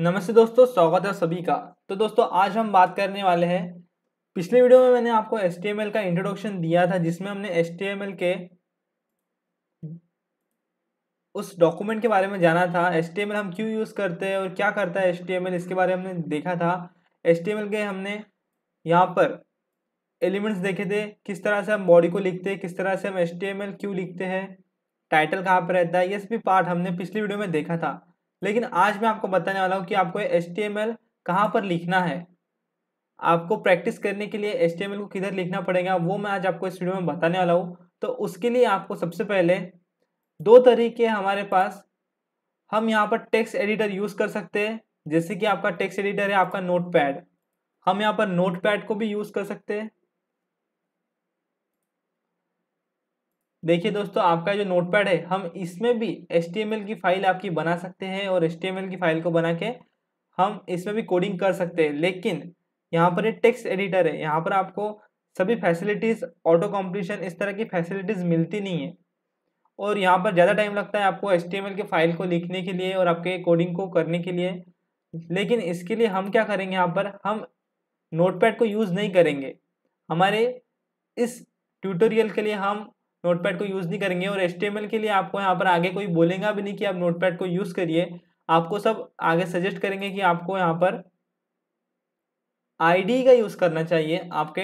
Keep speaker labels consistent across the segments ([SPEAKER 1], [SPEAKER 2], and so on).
[SPEAKER 1] नमस्ते दोस्तों स्वागत है सभी का तो दोस्तों आज हम बात करने वाले हैं पिछले वीडियो में मैंने आपको एस का इंट्रोडक्शन दिया था जिसमें हमने एस के उस डॉक्यूमेंट के बारे में जाना था एस हम क्यों यूज़ करते हैं और क्या करता है एस इसके बारे में हमने देखा था एस के हमने यहाँ पर एलिमेंट्स देखे थे किस तरह से हम बॉडी को लिखते हैं किस तरह से हम एस क्यों लिखते हैं टाइटल कहाँ पर रहता है ये सभी पार्ट हमने पिछली वीडियो में देखा था लेकिन आज मैं आपको बताने वाला हूँ कि आपको एच टी एम एल कहाँ पर लिखना है आपको प्रैक्टिस करने के लिए एच टी एम एल को किधर लिखना पड़ेगा वो मैं आज आपको इस वीडियो में बताने वाला हूँ तो उसके लिए आपको सबसे पहले दो तरीके हमारे पास हम यहाँ पर टेक्स्ट एडिटर यूज़ कर सकते हैं जैसे कि आपका टेक्स्ट एडिटर है आपका नोट पैड हम यहाँ पर नोट पैड को भी यूज़ कर सकते हैं देखिए दोस्तों आपका जो नोटपैड है हम इसमें भी एस की फाइल आपकी बना सकते हैं और एस की फाइल को बना के हम इसमें भी कोडिंग कर सकते हैं लेकिन यहाँ पर एक टेक्स्ट एडिटर है यहाँ पर आपको सभी फैसिलिटीज़ ऑटो कॉम्पिटिशन इस तरह की फैसिलिटीज़ मिलती नहीं है और यहाँ पर ज़्यादा टाइम लगता है आपको एस की फ़ाइल को लिखने के लिए और आपके कोडिंग को करने के लिए लेकिन इसके लिए हम क्या करेंगे यहाँ पर हम नोटपैड को यूज़ नहीं करेंगे हमारे इस ट्यूटोरियल के लिए हम नोटपैड को यूज़ नहीं करेंगे और एच के लिए आपको यहाँ पर आगे कोई बोलेगा भी नहीं कि आप नोटपैड को यूज़ करिए आपको सब आगे सजेस्ट करेंगे कि आपको यहाँ पर आई का यूज़ करना चाहिए आपके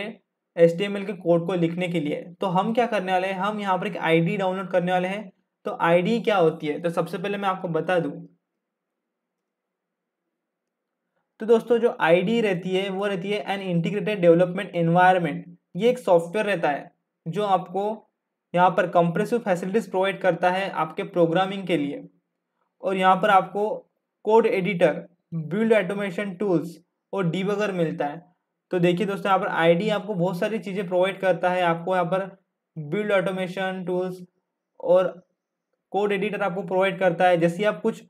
[SPEAKER 1] एच के कोड को लिखने के लिए तो हम क्या करने वाले हैं हम यहाँ पर एक आई डाउनलोड करने वाले हैं तो आई क्या होती है तो सबसे पहले मैं आपको बता दूँ तो दोस्तों जो आईडी रहती है वो रहती है एन इंटीग्रेटेड डेवलपमेंट एनवायरमेंट ये एक सॉफ्टवेयर रहता है जो आपको यहाँ पर कंप्रेसिव फैसिलिटीज प्रोवाइड करता है आपके प्रोग्रामिंग के लिए और यहाँ पर आपको code editor build automation tools और डीबगर मिलता है तो देखिए दोस्तों यहाँ पर आईडी आपको बहुत सारी चीज़ें प्रोवाइड करता है आपको यहाँ पर बिल्ड ऑटोमेशन टूल्स और कोड एडिटर आपको प्रोवाइड करता है जैसे आप कुछ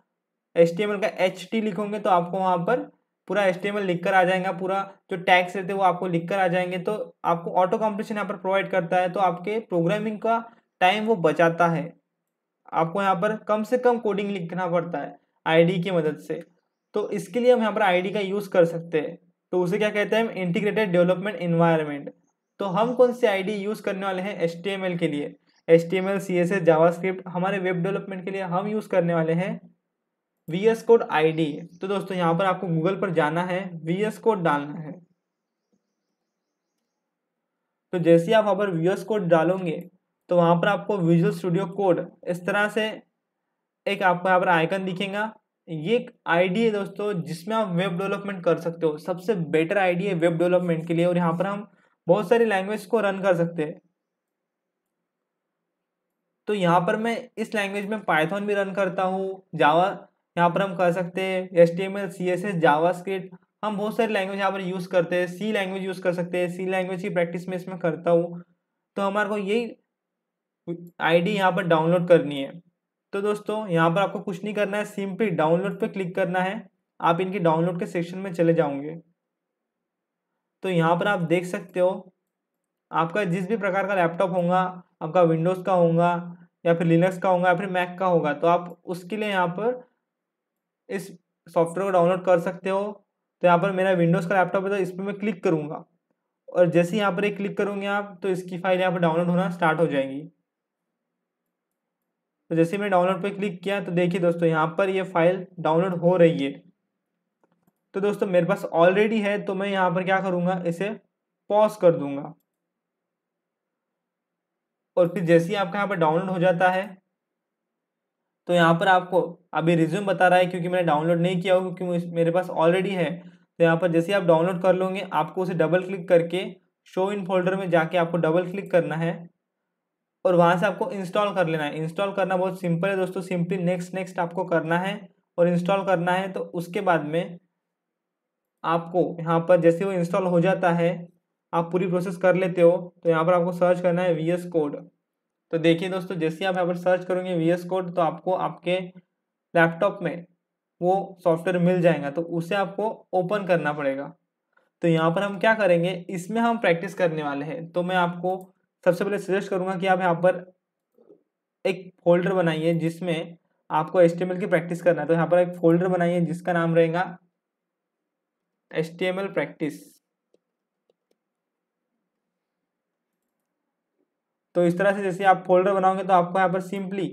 [SPEAKER 1] एच का एच लिखोगे तो आपको वहाँ पर पूरा हम्म। एस्टिमेट लिख कर आ जाएगा पूरा जो टैक्स रहते हैं वो आपको लिख कर आ जाएंगे तो आपको ऑटो कॉम्पिटिशन यहाँ पर प्रोवाइड करता है तो आपके प्रोग्रामिंग का टाइम वो बचाता है आपको यहाँ पर कम से कम कोडिंग लिखना पड़ता है आईडी की मदद से तो इसके लिए हम यहाँ पर आईडी का यूज़ कर सकते हैं तो उसे क्या कहते हैं इंटीग्रेटेड डेवलपमेंट इन्वायरमेंट तो हम कौन सी डी यूज़ करने वाले हैं एल के लिए H T M L C S S JavaScript हमारे वेब डेवलपमेंट के लिए हम यूज़ करने वाले हैं वी एस कोड आई तो दोस्तों यहाँ पर आपको गूगल पर जाना है वी एस कोड डालना है तो जैसे आप वहाँ पर वी एस कोड डालोगे तो वहाँ पर आपको विजुअल स्टूडियो कोड इस तरह से एक आपको यहाँ पर आइकन दिखेगा ये एक आईडी है दोस्तों जिसमें आप वेब डेवलपमेंट कर सकते हो सबसे बेटर आईडी है वेब डेवलपमेंट के लिए और यहाँ पर हम बहुत सारी लैंग्वेज को रन कर सकते हैं तो यहाँ पर मैं इस लैंग्वेज में पाइथन भी रन करता हूँ जावा यहाँ पर हम कह सकते हैं H T M L C S S JavaScript हम बहुत सारी लैंग्वेज यहाँ पर यूज़ करते हैं सी लैंग्वेज यूज़ कर सकते हैं सी लैंग्वेज की प्रैक्टिस में इसमें करता हूँ तो हमारे को यही आई डी यहाँ पर डाउनलोड करनी है तो दोस्तों यहाँ पर आपको कुछ नहीं करना है सिंपली डाउनलोड पर क्लिक करना है आप इनके डाउनलोड के सेक्शन में चले जाओगे तो यहाँ पर आप देख सकते हो आपका जिस भी प्रकार का लैपटॉप होगा आपका विंडोज़ का होगा या फिर लिनक्स का होगा या फिर मैक का होगा तो आप उसके लिए यहाँ पर इस सॉफ्टवेयर को डाउनलोड कर सकते हो तो यहाँ पर मेरा विंडोज़ का लैपटॉप है तो इस पर मैं क्लिक करूँगा और जैसे यहाँ पर एक क्लिक करूँगी आप तो इसकी फाइल यहाँ पर डाउनलोड होना स्टार्ट हो जाएंगी तो जैसे मैं डाउनलोड पर क्लिक किया तो देखिए दोस्तों यहाँ पर ये फाइल डाउनलोड हो रही है तो दोस्तों मेरे पास ऑलरेडी है तो मैं यहाँ पर क्या करूँगा इसे पॉज कर दूँगा और फिर जैसे ही आपका यहाँ पर डाउनलोड हो जाता है तो यहाँ पर आपको अभी रिज्यूम बता रहा है क्योंकि मैंने डाउनलोड नहीं किया हो क्योंकि मेरे पास ऑलरेडी है तो यहाँ पर जैसे आप डाउनलोड कर लोगे आपको उसे डबल क्लिक करके शो इन फोल्डर में जाके आपको डबल क्लिक करना है और वहाँ से आपको इंस्टॉल कर लेना है इंस्टॉल करना बहुत सिंपल है दोस्तों सिंपली नेक्स्ट नेक्स्ट आपको करना है और इंस्टॉल करना है तो उसके बाद में आपको यहाँ पर जैसे वो इंस्टॉल हो जाता है आप पूरी प्रोसेस कर लेते हो तो यहाँ पर आपको सर्च करना है वी एस कोड तो देखिए दोस्तों जैसे आप यहाँ पर सर्च करोगे वी कोड तो आपको आपके लैपटॉप में वो सॉफ्टवेयर मिल जाएगा तो उसे आपको ओपन करना पड़ेगा तो यहाँ पर हम क्या करेंगे इसमें हम प्रैक्टिस करने वाले हैं तो मैं आपको सबसे पहले सजेस्ट करूँगा कि आप यहाँ पर एक फोल्डर बनाइए जिसमें आपको एस की प्रैक्टिस करना है तो यहाँ पर एक फोल्डर बनाइए जिसका नाम रहेगा एस प्रैक्टिस तो इस तरह से जैसे आप फोल्डर बनाओगे तो आपको यहाँ पर सिंपली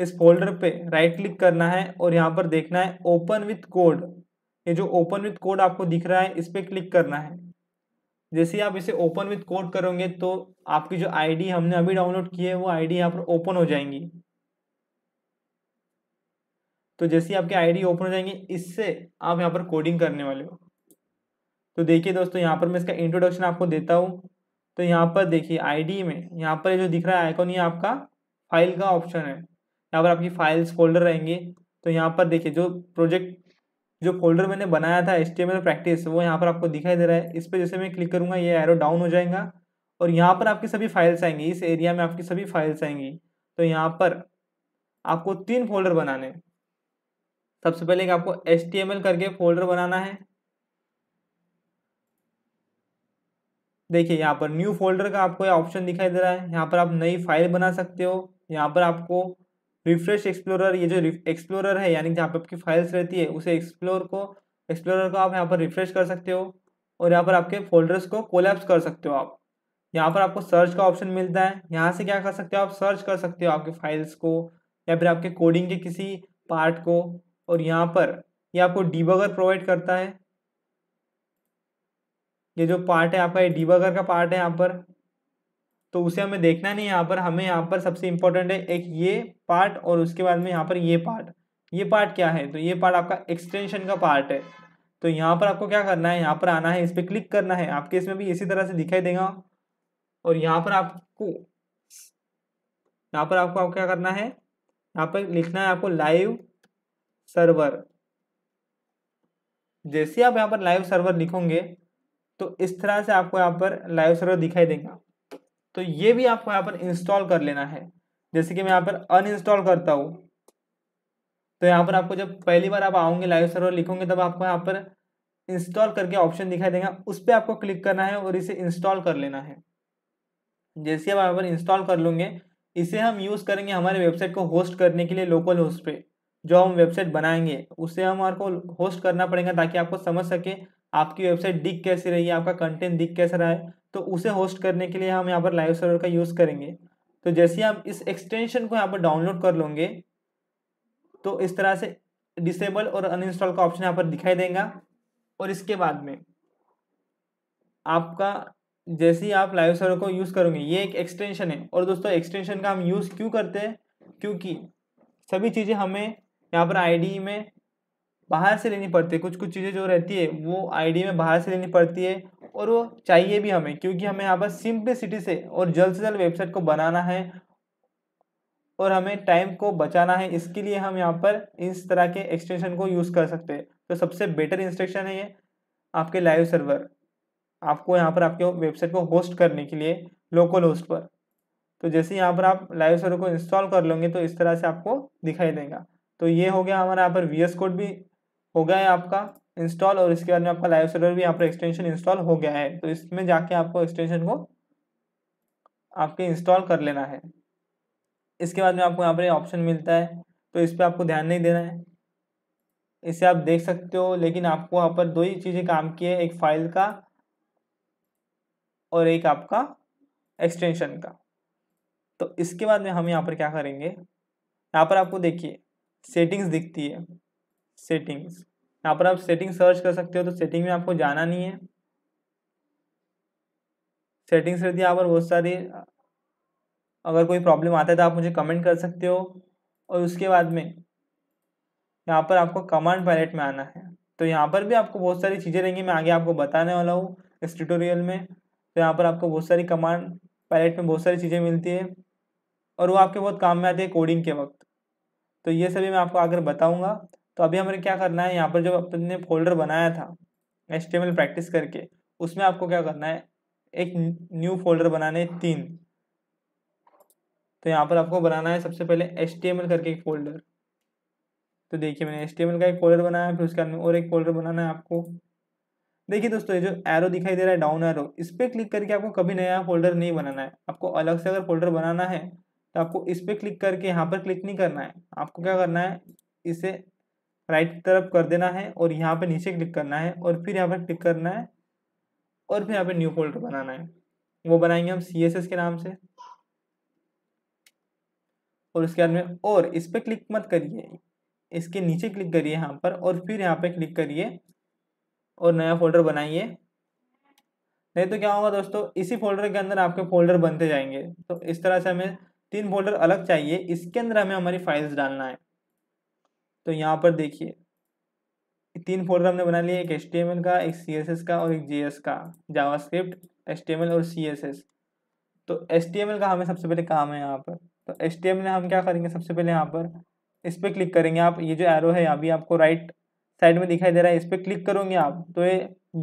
[SPEAKER 1] इस फोल्डर पे राइट क्लिक करना है और यहाँ पर देखना है ओपन विथ कोड ये जो ओपन विथ कोड आपको दिख रहा है इस पर क्लिक करना है जैसे आप इसे ओपन विथ कोड करोगे तो आपकी जो आईडी हमने अभी डाउनलोड की है वो आईडी यहाँ पर ओपन हो जाएंगी तो जैसे आपकी आईडी ओपन हो जाएंगी इससे आप यहाँ पर कोडिंग करने वाले हो तो देखिए दोस्तों यहाँ पर मैं इसका इंट्रोडक्शन आपको देता हूँ तो यहाँ पर देखिए आईडी में यहाँ पर जो दिख रहा है आइकॉन ये आपका फाइल का ऑप्शन है यहाँ पर आपकी फाइल्स फोल्डर रहेंगे तो यहाँ पर देखिए जो प्रोजेक्ट जो फोल्डर मैंने बनाया था एस प्रैक्टिस वो यहाँ पर आपको दिखाई दे रहा है इस पर जैसे मैं क्लिक करूँगा ये एरो डाउन हो जाएगा और यहाँ पर आपकी सभी फाइल्स आएंगी इस एरिया में आपकी सभी फाइल्स आएंगी तो यहाँ पर आपको तीन फोल्डर बनाने सबसे पहले आपको एस करके फोल्डर बनाना है देखिए यहाँ पर न्यू फोल्डर का आपको ऑप्शन दिखाई दे रहा है यहाँ पर आप नई फाइल बना सकते हो यहाँ पर आपको रिफ्रेश एक्सप्लोरर ये जो एक्सप्लोरर है यानी जहाँ पर आपकी फाइल्स रहती है उसे एक्सप्लोर को एक्सप्लोरर को आप यहाँ पर रिफ्रेश कर सकते हो और यहाँ पर आपके फोल्डर्स को कोलैप्स कर सकते हो आप यहाँ पर आपको सर्च का ऑप्शन मिलता है यहाँ से क्या कर सकते हो आप सर्च कर सकते हो आपके फाइल्स को या फिर आपके कोडिंग के किसी पार्ट को और यहाँ पर ये यह आपको डीबगर प्रोवाइड करता है ये जो पार्ट है आपका ये डिबगर का पार्ट है यहाँ पर तो उसे हमें देखना नहीं यहाँ पर हमें यहाँ पर सबसे इंपॉर्टेंट है एक ये पार्ट और उसके बाद में यहाँ पर ये पार्ट ये पार्ट क्या है तो ये पार्ट आपका एक्सटेंशन का पार्ट है तो यहाँ पर आपको क्या करना है यहाँ पर आना है इस पर क्लिक करना है आपके इसमें भी इसी तरह से दिखाई देगा और यहाँ पर आपको यहाँ पर आपको आप क्या करना है यहाँ पर लिखना है आपको लाइव सर्वर जैसे आप यहाँ पर लाइव सर्वर लिखोगे तो इस तरह से आपको यहाँ पर लाइव सर्वर दिखाई देगा तो ये भी आपको यहाँ पर इंस्टॉल कर लेना है जैसे कि मैं यहाँ पर अनइंस्टॉल करता हूँ तो यहाँ पर आपको जब पहली बार आप आओगे लाइव सर्वर लिखोगे तब आपको यहाँ पर इंस्टॉल करके ऑप्शन दिखाई देगा उस पर आपको क्लिक करना है और इसे इंस्टॉल कर लेना है जैसे आप यहाँ पर इंस्टॉल कर लेंगे इसे हम यूज़ करेंगे हमारे वेबसाइट को होस्ट करने के लिए लोकल होस्ट पे जो हम वेबसाइट बनाएंगे उसे हमारे को होस्ट करना पड़ेगा ताकि आपको समझ सके आपकी वेबसाइट दिख कैसी रही है आपका कंटेंट दिख कैसा रहा है तो उसे होस्ट करने के लिए हम यहाँ पर लाइव सर्वर का यूज़ करेंगे तो जैसे आप इस एक्सटेंशन को यहाँ पर डाउनलोड कर लोगे तो इस तरह से डिसेबल और अनइंस्टॉल का ऑप्शन यहाँ पर दिखाई देगा और इसके बाद में आपका जैसे ही आप लाइव सर्वर को यूज़ करोगे ये एक एक्सटेंशन है और दोस्तों एक्सटेंशन का हम यूज़ क्यों करते हैं क्योंकि सभी चीज़ें हमें यहाँ पर आईडी में बाहर से लेनी पड़ती है कुछ कुछ चीज़ें जो रहती है वो आईडी में बाहर से लेनी पड़ती है और वो चाहिए भी हमें क्योंकि हमें यहाँ पर सिम्पलिसिटी से और जल्द से जल्द वेबसाइट को बनाना है और हमें टाइम को बचाना है इसके लिए हम यहाँ पर इस तरह के एक्सटेंशन को यूज़ कर सकते हैं तो सबसे बेटर इंस्ट्रक्शन है ये आपके लाइव सर्वर आपको यहाँ पर आपके वेबसाइट को होस्ट करने के लिए लोकल होस्ट पर तो जैसे यहाँ पर आप लाइव सर्वर को इंस्टॉल कर लोगे तो इस तरह से आपको दिखाई देगा तो ये हो गया हमारा यहाँ पर वी कोड भी हो गया है आपका इंस्टॉल और इसके बाद में आपका लाइव सर्वर भी यहाँ पर एक्सटेंशन इंस्टॉल हो गया है तो इसमें जाके आपको एक्सटेंशन को आपके इंस्टॉल कर लेना है इसके बाद में आपको यहाँ पर ऑप्शन मिलता है तो इस पर आपको ध्यान नहीं देना है इसे आप देख सकते हो लेकिन आपको यहाँ पर दो ही चीज़ें काम की है एक फाइल का और एक आपका एक्सटेंशन का तो इसके बाद में हम यहाँ पर क्या करेंगे यहाँ पर आपको देखिए सेटिंग्स दिखती है सेटिंग्स यहाँ पर आप सेटिंग सर्च कर सकते हो तो सेटिंग में आपको जाना नहीं है सेटिंग्स रहती है यहाँ पर बहुत सारी अगर कोई प्रॉब्लम आता है तो आप मुझे कमेंट कर सकते हो और उसके बाद में यहाँ पर आपको कमांड पैलेट में आना है तो यहाँ पर भी आपको बहुत सारी चीज़ें रहेंगी मैं आगे आपको बताने वाला हूँ इस ट्यूटोरियल में तो यहाँ पर आपको बहुत सारी कमांड पैलेट में बहुत सारी चीज़ें मिलती है और वो आपके बहुत काम में आती है कोडिंग के वक्त तो ये सभी मैं आपको आकर बताऊँगा तो अभी हमें क्या करना है यहाँ पर जो अपने फोल्डर बनाया था एस्टेमल प्रैक्टिस करके उसमें आपको क्या करना है एक न्यू फोल्डर बनाने तीन तो यहाँ पर आपको बनाना है सबसे पहले एस करके एक फोल्डर तो देखिए मैंने एस का एक फोल्डर बनाया फिर उसके बाद में और एक फोल्डर बनाना है आपको देखिए दोस्तों ये जो एरो दिखाई दे रहा है डाउन एरो इस पर क्लिक करके आपको कभी नया फोल्डर नहीं बनाना है आपको अलग से अगर फोल्डर बनाना है तो आपको इस पर क्लिक करके यहाँ पर क्लिक नहीं करना है आपको क्या करना है इसे राइट तरफ कर देना है और यहाँ पे नीचे क्लिक करना है और फिर यहाँ पर क्लिक करना है और फिर यहाँ पे न्यू फोल्डर बनाना है वो बनाएंगे हम सी एस एस के नाम से और उसके बाद में और इस पर क्लिक मत करिए इसके नीचे क्लिक करिए यहाँ पर और फिर यहाँ पे क्लिक करिए और नया फोल्डर बनाइए नहीं तो क्या होगा दोस्तों इसी फोल्डर के अंदर आपके फोल्डर बनते जाएंगे तो इस तरह से हमें तीन फोल्डर अलग चाहिए इसके अंदर हमें हमारी फाइल्स डालना है तो यहाँ पर देखिए तीन फोल्डर हमने बना लिए एक एस का एक सी का और एक जे का जावा स्क्रिप्ट और सी तो एस का हमें सबसे पहले काम है यहाँ पर तो एस में हम क्या करेंगे सबसे पहले यहाँ पर इस पर क्लिक करेंगे आप ये जो एरो है अभी आपको राइट साइड में दिखाई दे रहा है इस पर क्लिक करोगे आप तो ये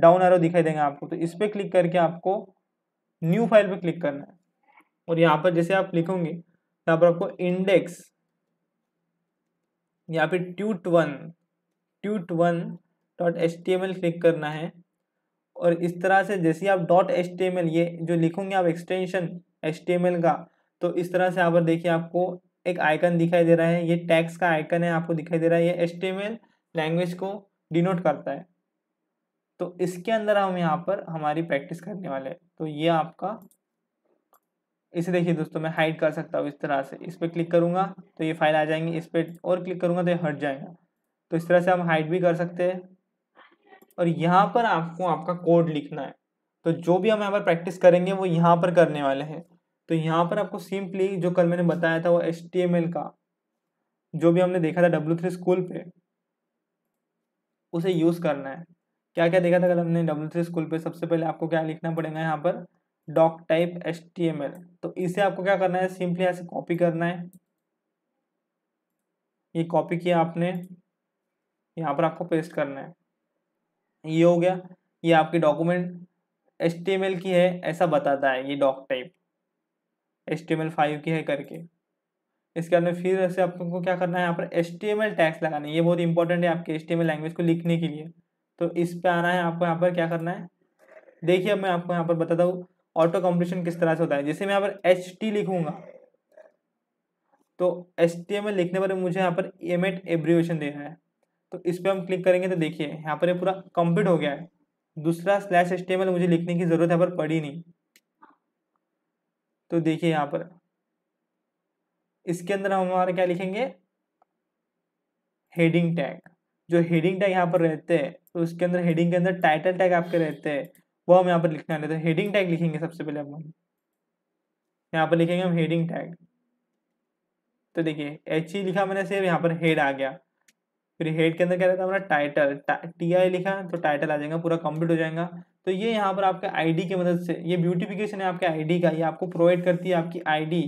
[SPEAKER 1] डाउन एरो दिखाई देंगे आपको तो इस पर क्लिक करके आपको न्यू फाइल पर क्लिक करना है और यहाँ पर जैसे आप लिखोगे यहाँ पर आपको इंडेक्स यहाँ पे tut one tut one dot H T M L click करना है और इस तरह से जैसे आप dot H T M L ये जो लिखोगे आप extension H T M L का तो इस तरह से यहाँ पर देखिए आपको एक आइकन दिखाई दे रहा है ये टैक्स का आइकन है आपको दिखाई दे रहा है ये H T M L language को डिनोट करता है तो इसके अंदर हम यहाँ पर हमारी प्रैक्टिस करने वाले हैं तो ये आपका इसे देखिए दोस्तों मैं हाइड कर सकता हूँ इस तरह से इस पर क्लिक करूँगा तो ये फाइल आ जाएंगी इस पर और क्लिक करूँगा तो ये हट जाएगा तो इस तरह से हम हाइड भी कर सकते हैं और यहाँ पर आपको आपका कोड लिखना है तो जो भी हम यहाँ पर प्रैक्टिस करेंगे वो यहाँ पर करने वाले हैं तो यहाँ पर आपको सिंपली जो कल मैंने बताया था वो एच का जो भी हमने देखा था डब्ल्यू थ्री स्कूल पे उसे यूज़ करना है क्या क्या देखा था कल हमने डब्ल्यू थ्री स्कूल पे सबसे पहले आपको क्या लिखना पड़ेगा यहाँ पर डॉक टाइप एल तो इसे आपको क्या करना है सिंपली ऐसे कॉपी करना है ये कॉपी किया आपने यहाँ पर आपको पेस्ट करना है ये हो गया ये आपकी डॉक्यूमेंट एल की है ऐसा बताता है ये डॉक टाइप एल फाइव की है करके इसके बाद में फिर ऐसे आपको क्या करना है यहाँ पर एस एल टैक्स लगाना है ये बहुत इंपॉर्टेंट है आपके एल लैंग्वेज को लिखने के लिए तो इस पे आना है आपको यहाँ पर क्या करना है देखिए मैं आपको यहाँ पर बताता हूँ ऑटो कंप्लीशन किस तरह से होता है जैसे मैं यहाँ पर एच टी लिखूंगा तो एच टी एम लिखने पर मुझे यहाँ पर एम एट एब्रीवेशन दे रहा है तो इस पर हम क्लिक करेंगे तो देखिए यहाँ पर ये पूरा कंप्लीट हो गया है दूसरा स्लैश एच टी एम मुझे लिखने की ज़रूरत यहाँ पर पड़ी नहीं तो देखिए यहाँ पर इसके अंदर हम हमारा क्या लिखेंगे हेडिंग टैग जो हेडिंग टैग यहाँ पर रहते हैं तो उसके अंदर हेडिंग के अंदर टाइटल टैग आपके रहते हैं वो हम यहाँ पर लिखने वाले थे हेडिंग टैग लिखेंगे सबसे पहले हम यहाँ पर लिखेंगे हम हेडिंग टैग तो देखिए एच ई e लिखा मैंने सिर्फ यहाँ पर हेड आ गया फिर हेड के अंदर क्या रहता है हमारा टाइटल टी आई लिखा तो टाइटल आ जाएगा पूरा कंप्लीट हो जाएगा तो ये यहाँ पर आपके आईडी की मदद से ये ब्यूटिफिकेशन है आपके आईडी का ये आपको प्रोवाइड करती है आपकी आईडी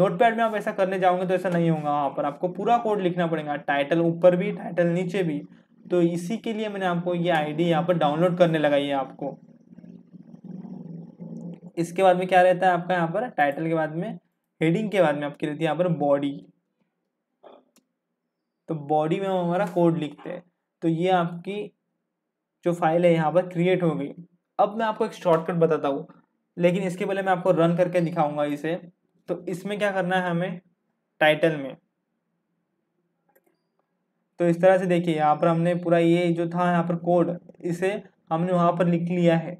[SPEAKER 1] नोटपैड में आप ऐसा करने जाओगे तो ऐसा नहीं होगा वहाँ पर आपको पूरा कोड लिखना पड़ेगा टाइटल ऊपर भी टाइटल नीचे भी तो इसी के लिए मैंने आपको ये आईडी यहाँ पर डाउनलोड करने लगाई है आपको इसके बाद में क्या रहता है आपका यहाँ पर टाइटल के बाद में हेडिंग के बाद में आपकी रहती है यहाँ पर बॉडी तो बॉडी में हम हमारा कोड लिखते हैं तो ये आपकी जो फाइल है यहाँ पर क्रिएट हो गई अब मैं आपको एक शॉर्टकट बताता हूँ लेकिन इसके पहले मैं आपको रन करके दिखाऊंगा इसे तो इसमें क्या करना है हमें टाइटल में तो इस तरह से देखिए यहाँ पर हमने पूरा ये जो था यहाँ पर कोड इसे हमने वहाँ पर लिख लिया है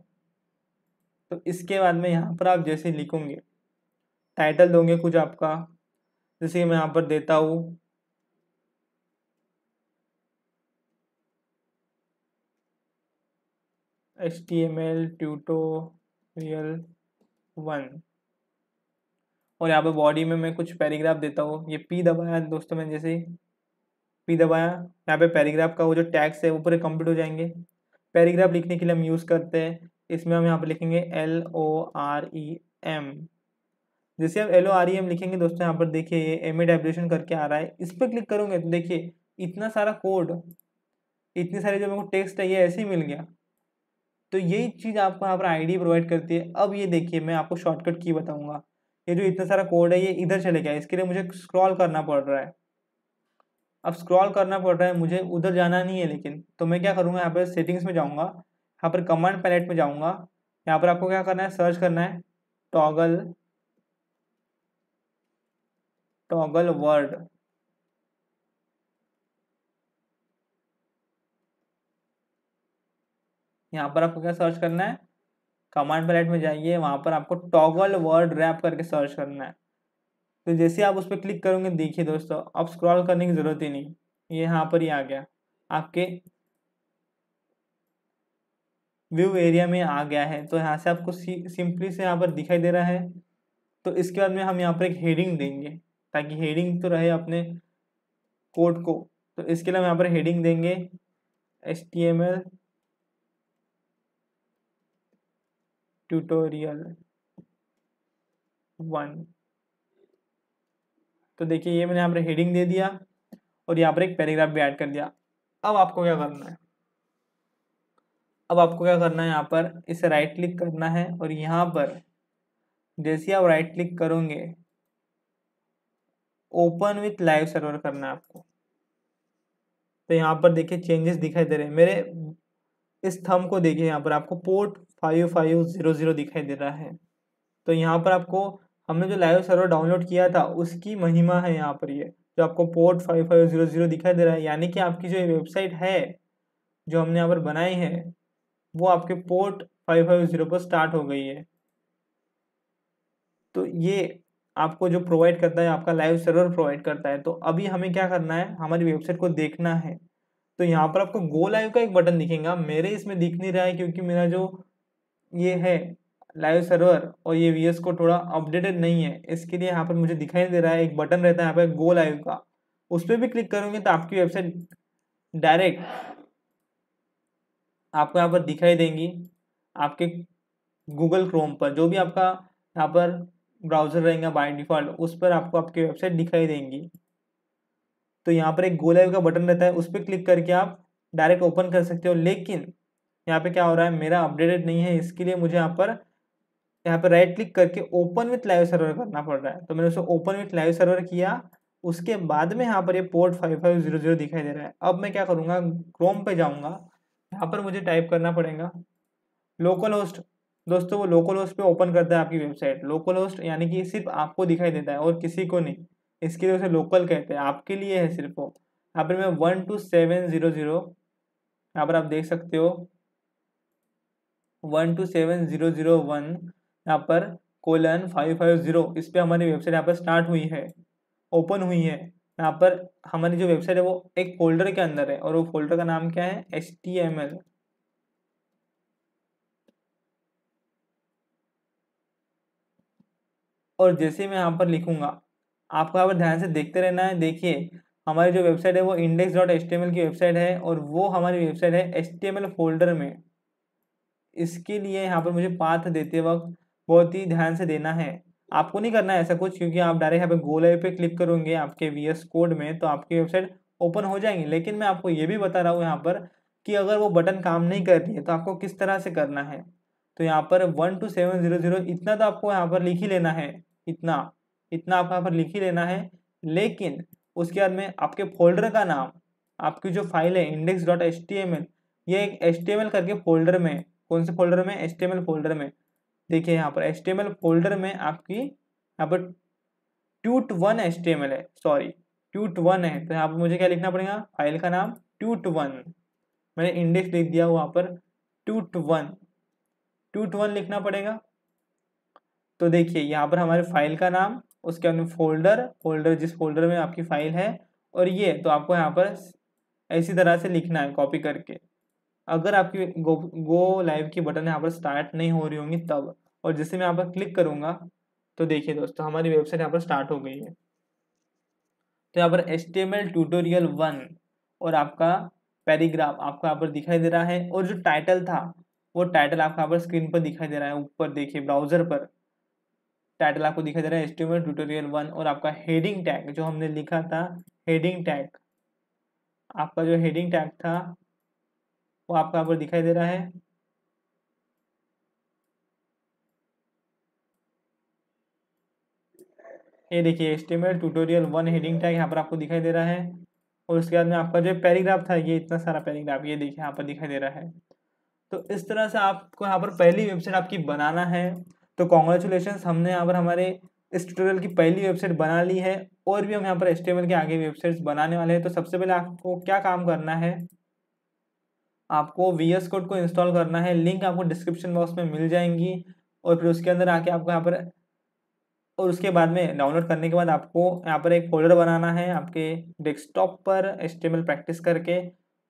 [SPEAKER 1] तो इसके बाद में यहाँ पर आप जैसे लिखोगे टाइटल दोगे कुछ आपका जैसे मैं यहाँ पर देता हूँ H T M L tutorial one और यहाँ पर बॉडी में मैं कुछ पैराग्राफ देता हूँ ये पी दबाया दोस्तों मैंने जैसे पी दबाया यहाँ पे पैराग्राफ का वो जो टैक्स है वो पूरे कंप्लीट हो जाएंगे पैराग्राफ लिखने के लिए हम यूज़ करते हैं इसमें हम यहाँ पर लिखेंगे L O R E M जैसे आप L O R E M लिखेंगे दोस्तों यहाँ पर देखिए ये एम ए डेब्रेशन करके आ रहा है इस पर क्लिक करूँगे तो देखिए इतना सारा कोड इतने सारे जो मेरे को टेक्स्ट है ये ऐसे ही मिल गया तो यही चीज़ आपको यहाँ पर आईडी प्रोवाइड करती है अब ये देखिए मैं आपको शॉर्टकट की बताऊँगा ये जो इतना सारा कोड है ये इधर चले गया इसके लिए मुझे स्क्रॉल करना पड़ रहा है अब स्क्रॉल करना पड़ रहा है मुझे उधर जाना नहीं है लेकिन तो मैं क्या करूँगा यहाँ पर सेटिंग्स में जाऊँगा यहाँ पर कमांड पैलेट में जाऊंगा यहाँ पर आपको क्या करना है सर्च करना है टॉगल टॉगल वर्ड यहाँ पर आपको क्या सर्च करना है कमांड पैलेट में जाइए वहाँ पर आपको टॉगल वर्ड रैप करके सर्च करना है तो जैसे आप उस पर क्लिक करोगे देखिए दोस्तों अब स्क्रॉल करने की ज़रूरत ही नहीं ये यहाँ पर ही आ गया आपके व्यू एरिया में आ गया है तो यहाँ से आपको सिंपली से यहाँ पर दिखाई दे रहा है तो इसके बाद में हम यहाँ पर एक हेडिंग देंगे ताकि हेडिंग तो रहे अपने कोड को तो इसके लिए हम यहाँ पर हेडिंग देंगे H T M L tutorial one तो देखिए ये मैंने यहाँ पर हेडिंग दे दिया और यहाँ पर एक पैराग्राफ भी ऐड कर दिया अब आपको क्या करना है अब आपको क्या करना है यहाँ पर इसे राइट क्लिक करना है और यहाँ पर जैसे आप राइट क्लिक करोगे ओपन विथ लाइव सर्वर करना है आपको तो यहाँ पर देखिए चेंजेस दिखाई दे रहे हैं मेरे इस थम को देखिए यहाँ पर आपको port five five zero zero दिखाई दे रहा है तो यहाँ पर आपको हमने जो लाइव सर्वर डाउनलोड किया था उसकी महिमा है यहाँ पर ये यह। जो आपको port five five zero zero दिखाई दे रहा है यानी कि आपकी जो वेबसाइट है जो हमने यहाँ पर बनाई है वो आपके पोर्ट 550 पर स्टार्ट हो गई है तो ये आपको जो प्रोवाइड करता है आपका लाइव सर्वर प्रोवाइड करता है तो अभी हमें क्या करना है हमारी वेबसाइट को देखना है तो यहाँ पर आपको गो लाइव का एक बटन दिखेगा मेरे इसमें दिख नहीं रहा है क्योंकि मेरा जो ये है लाइव सर्वर और ये वी को थोड़ा अपडेटेड नहीं है इसके लिए यहाँ पर मुझे दिखाई दे रहा है एक बटन रहता है यहाँ पर गो लाइव का उस पर भी क्लिक करूँगी तो आपकी वेबसाइट डायरेक्ट आपको यहाँ पर दिखाई देंगी आपके गूगल क्रोम पर जो भी आपका यहाँ पर ब्राउज़र रहेगा बाय डिफ़ॉल्ट उस पर आपको आपकी वेबसाइट दिखाई देंगी तो यहाँ पर एक गोलाइव का बटन रहता है उस पर क्लिक करके आप डायरेक्ट ओपन कर सकते हो लेकिन यहाँ पे क्या हो रहा है मेरा अपडेटेड नहीं है इसके लिए मुझे यहाँ पर यहाँ पर राइट क्लिक करके ओपन विथ लाइव सर्वर करना पड़ रहा है तो मैंने उसे ओपन विथ लाइव सर्वर किया उसके बाद में यहाँ पर ये port five five zero zero दिखाई दे रहा है अब मैं क्या करूँगा क्रोम पे जाऊँगा यहाँ पर मुझे टाइप करना पड़ेगा लोकल होस्ट दोस्तों वो लोकल होस्ट पे ओपन करता है आपकी वेबसाइट लोकल होस्ट यानी कि सिर्फ आपको दिखाई देता है और किसी को नहीं इसके लिए उसे लोकल कहते हैं आपके लिए है सिर्फ वो यहाँ पर मैं one two seven zero zero यहाँ पर आप देख सकते हो one two seven zero zero one यहाँ पर कोलन फाइव फाइव ज़ीरो इस पर हमारी वेबसाइट यहाँ पर स्टार्ट हुई है ओपन हुई है यहाँ पर हमारी जो वेबसाइट है वो एक फोल्डर के अंदर है और वो फोल्डर का नाम क्या है एच टी एम एल और जैसे मैं यहाँ पर लिखूंगा आपको यहाँ पर ध्यान से देखते रहना है देखिए हमारी जो वेबसाइट है वो index dot H T M L की वेबसाइट है और वो हमारी वेबसाइट है H T M L folder में इसके लिए यहाँ पर मुझे पाथ देते वक्त बहुत ही ध्यान से देना है आपको नहीं करना है ऐसा कुछ क्योंकि आप डायरेक्ट यहाँ पे गोल पे क्लिक करोगे आपके वी एस कोड में तो आपकी वेबसाइट ओपन हो जाएंगी लेकिन मैं आपको ये भी बता रहा हूँ यहाँ पर कि अगर वो बटन काम नहीं कर रही है तो आपको किस तरह से करना है तो यहाँ पर one two seven zero zero इतना तो आपको यहाँ पर लिख ही लेना है इतना इतना आपको यहाँ पर लिख ही लेना है लेकिन उसके बाद में आपके फोल्डर का नाम आपकी जो फाइल है index dot H T M L ये एक एच टी एम एल करके फोल्डर में कौन से फोल्डर में H T M L folder में देखिए यहाँ पर एच फोल्डर में आपकी यहाँ पर ट्यूट वन एच है सॉरी ट्यूट वन है तो यहाँ पर मुझे क्या लिखना पड़ेगा फाइल का नाम ट्यूट वन मैंने इंडेक्स लिख दिया वहाँ पर ट्यूट वन ट्यूट वन लिखना पड़ेगा तो देखिए यहाँ पर हमारे फाइल का नाम उसके बाद फोल्डर फोल्डर जिस फोल्डर में आपकी फाइल है और ये तो आपको यहाँ पर इसी तरह से लिखना है कॉपी करके अगर आपकी गो गो लाइव की बटन यहाँ पर स्टार्ट नहीं हो रही होंगी तब और जैसे मैं यहाँ पर क्लिक करूँगा तो देखिए दोस्तों हमारी वेबसाइट यहाँ पर स्टार्ट हो गई है तो यहाँ पर एच ट्यूटोरियल वन और आपका पैराग्राफ आपको यहाँ पर दिखाई दे रहा है और जो टाइटल था वो टाइटल आपको यहाँ पर स्क्रीन पर दिखाई दे रहा है ऊपर देखिए ब्राउजर पर टाइटल आपको दिखाई दे रहा है एच ट्यूटोरियल वन और आपका हेडिंग टैग जो हमने लिखा था हेडिंग टैग आपका जो हेडिंग टैग था वो आपको यहाँ पर दिखाई दे रहा है ये देखिए estimate tutorial one heading tag यहाँ पर आपको दिखाई दे रहा है और उसके बाद में आपका जो पैराग्राफ था ये इतना सारा पैराग्राफ ये देखिए यहाँ पर दिखाई दे रहा है तो इस तरह से आपको यहाँ पर पहली वेबसाइट आपकी बनाना है तो कॉन्ग्रेचुलेशन हमने यहाँ पर हमारे इस ट्यूटोरियल की पहली वेबसाइट बना ली है और भी हम यहाँ पर एस्टिमेट के आगे वेबसाइट्स बनाने वाले हैं तो सबसे पहले आपको क्या काम करना है आपको वी एस कोड को इंस्टॉल करना है लिंक आपको डिस्क्रिप्शन बॉक्स में मिल जाएंगी और फिर उसके अंदर आके आपको यहाँ पर और उसके बाद में डाउनलोड करने के बाद आपको यहाँ पर एक फोल्डर बनाना है आपके डेस्कटॉप पर एल प्रैक्टिस करके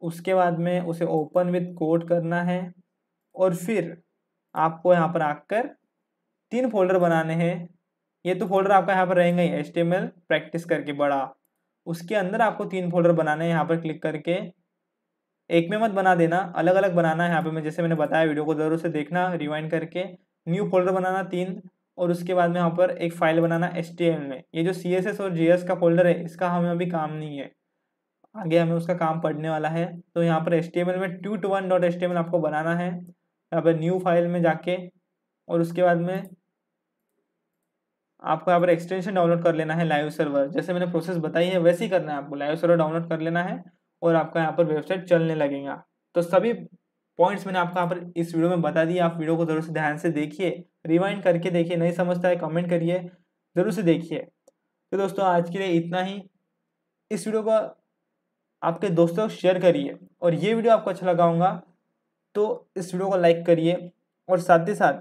[SPEAKER 1] उसके बाद में उसे ओपन विथ कोड करना है और फिर आपको यहाँ पर आकर तीन फोल्डर बनाने हैं ये तो फोल्डर आपका यहाँ पर रहेंगे ही एल प्रैक्टिस करके बड़ा उसके अंदर आपको तीन फोल्डर बनाने हैं यहाँ पर क्लिक करके एक में मत बना देना अलग अलग बनाना है यहाँ पे मैं जैसे मैंने बताया वीडियो को ज़रूर से देखना रिवाइंड करके न्यू फोल्डर बनाना तीन और उसके बाद में यहाँ पर एक फाइल बनाना एस में ये जो सी और जी का फोल्डर है इसका हमें अभी काम नहीं है आगे हमें उसका काम पढ़ने वाला है तो यहाँ पर एस में two two one dot H आपको बनाना है यहाँ पर न्यू फाइल में जाके और उसके बाद में आपको यहाँ पर एक्सटेंशन डाउनलोड कर लेना है लाइव सर्वर जैसे मैंने प्रोसेस बताई है वैसे ही करना है आपको लाइव सर्वर डाउनलोड कर लेना है और आपका यहाँ पर वेबसाइट चलने लगेगा तो सभी पॉइंट्स मैंने आपको यहाँ पर इस वीडियो में बता दिया आप वीडियो को ज़रूर से ध्यान से देखिए रिवाइंड करके देखिए नहीं समझता है कमेंट करिए ज़रूर से देखिए तो दोस्तों आज के लिए इतना ही इस वीडियो को आपके दोस्तों को शेयर करिए और ये वीडियो आपको अच्छा लगाऊंगा तो इस वीडियो को लाइक करिए और साथ ही साथ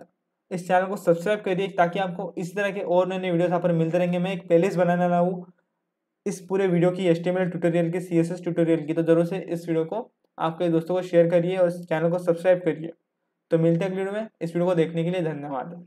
[SPEAKER 1] इस चैनल को सब्सक्राइब करिए ताकि आपको इस तरह के और नए नए वीडियोस यहाँ पर मिलते रहेंगे मैं एक प्लेलिस्ट बनाने वाला हूँ इस पूरे वीडियो की एस ट्यूटोरियल की सी ट्यूटोरियल की तो ज़रूर से इस वीडियो को आपके दोस्तों को शेयर करिए और चैनल को सब्सक्राइब करिए तो मिलते हैं अगले वीडियो में इस वीडियो को देखने के लिए धन्यवाद